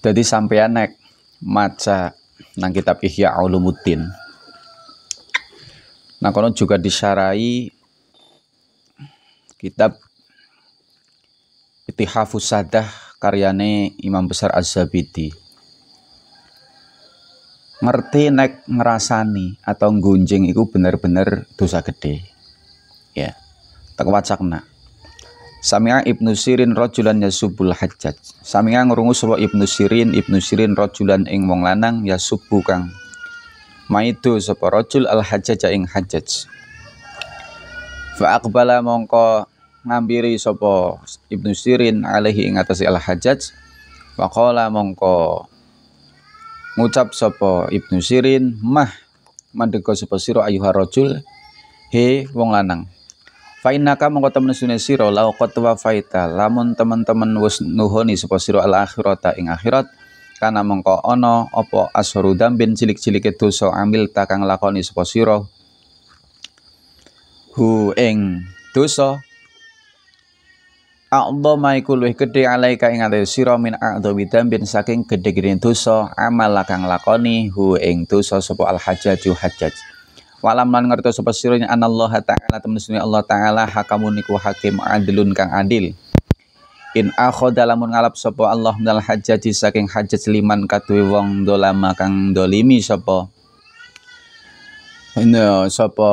Jadi sampean nek maca nang kitab Ihya Ulumuddin. Nah, kono juga disarai kitab Itihafus Sadah karyane Imam Besar Az-Zabidi. Ngerti nek ngerasani atau nggunjing itu benar-benar dosa gede. Ya. tak Tek Sami'a Ibnu Sirin rajulan yasubul hajjaj. Sami'a ngrungu sapa Ibnu Sirin, Ibnu Sirin rajulan ing wong lanang yasubu kang itu sapa rojul al hajjaj ing hajjaj. Fa aqbala mongko ngambiri sapa Ibnu Sirin alaihi ing atas al hajjaj. Wa qala mongko ngucap sapa Ibnu Sirin mah mandeka sapa sira ayuha rajul he wong lanang Fainaka mongko temen siro sira lau kotwa faita lamun teman-teman wus nuhoni sapa siro ala akhirata ing akhirat kana mongko ono opo asharu dambin cilik itu so ambil takang lakoni sapa siro hu ing dosa A'dhama iku luwih gedhe alaika ing alai siro min bidam dambin saking gedhe tuso amalakang amal lakang lakoni hu ing dosa sapa al hajaju hajaj. Walam lan ngerti sapa sirunya anallaha ta'ala temen Allah ta'ala hakamun niku hakim adilun kang adil. In akhadha lamun ngalap sapa Allah minal hajjaji saking hajat liman kaduwe wong dolama kang dolimi sapa. ino sapa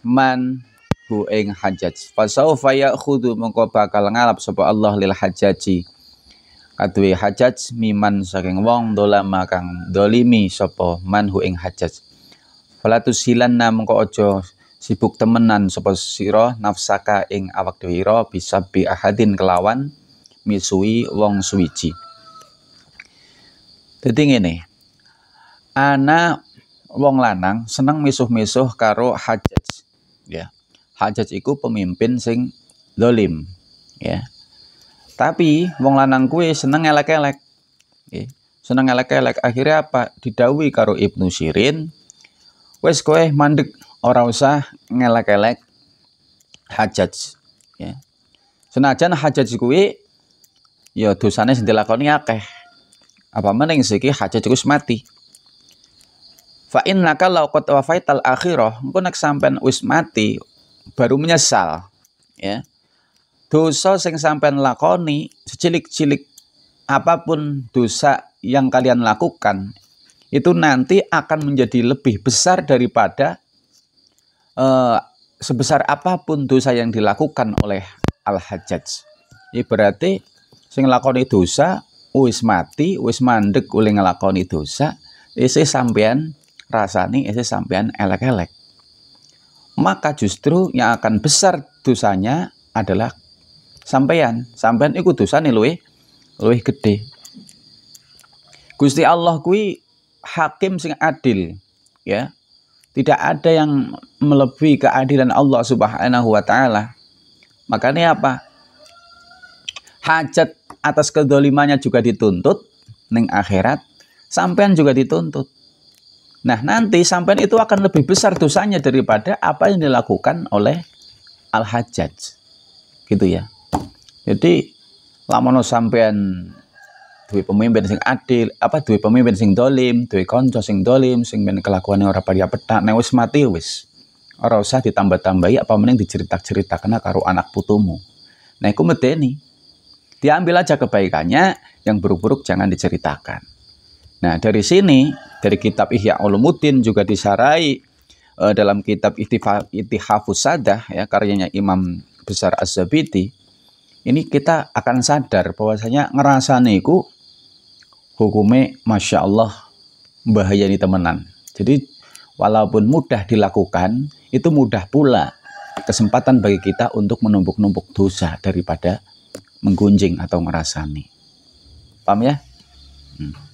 man hu ing hajjaj. sawfa ya'khudhu mengko bakal ngalap sapa Allah lil hajjaji. Kaduwe hajjaj miman saking wong dolama kang dolimi sapa man hu ing hajjaj Fala na mengko ojo sibuk temenan sapa sira nafsaka ing awak dhewe bisa bi ahadin kelawan misui wong suwiji. Dadi ngene. Ana wong lanang seneng misuh-misuh karo hajat Ya. Hajat iku pemimpin sing dolim. Ya. Tapi wong lanang kuwi seneng elek-elek. Ya. Seneng elek-elek akhirnya apa? Didawi karo Ibnu Sirin wes kowe mandek ora usah ngelek-elek hajat ya senajan hajat kuwi ya dosane sing dilakoni akeh apa meneng siki hajat terus mati fa innaka law qad wafaital akhirah engko nek sampean wis mati baru menyesal ya dosa sing sampean lakoni secilik-cilik apapun dosa yang kalian lakukan itu nanti akan menjadi lebih besar daripada uh, sebesar apapun dosa yang dilakukan oleh Al-Hajjaj. Ini berarti sing lakoni dosa wis mati, wis mandek oleh ngelakoni dosa, isi sampean rasani isi sampean elek-elek. Maka justru yang akan besar dosanya adalah sampean. Sampean ikut dosa nih luwe, luwe gede. Gusti Allah kui hakim sing adil ya tidak ada yang melebihi keadilan Allah Subhanahu wa taala makanya apa hajat atas kedolimannya juga dituntut neng akhirat sampean juga dituntut nah nanti sampean itu akan lebih besar dosanya daripada apa yang dilakukan oleh al hajat gitu ya jadi lamono sampean duwe pemimpin sing adil, apa duwe pemimpin sing dolim, duwe konco sing dolim, sing men kelakuan ora pada petak, nek wis mati wis. Ora usah ditambah-tambahi apa mending dicerita kena karu anak putumu. Nah, iku medeni. Diambil aja kebaikannya, yang buruk-buruk jangan diceritakan. Nah, dari sini, dari kitab Ihya Ulumuddin juga disarai uh, dalam kitab Ittihafus Sadah ya karyanya Imam Besar Az-Zabiti. Ini kita akan sadar bahwasanya ngerasane iku hukumnya Masya Allah bahaya ini temenan. Jadi walaupun mudah dilakukan, itu mudah pula kesempatan bagi kita untuk menumpuk-numpuk dosa daripada menggunjing atau merasani. Paham ya? Hmm.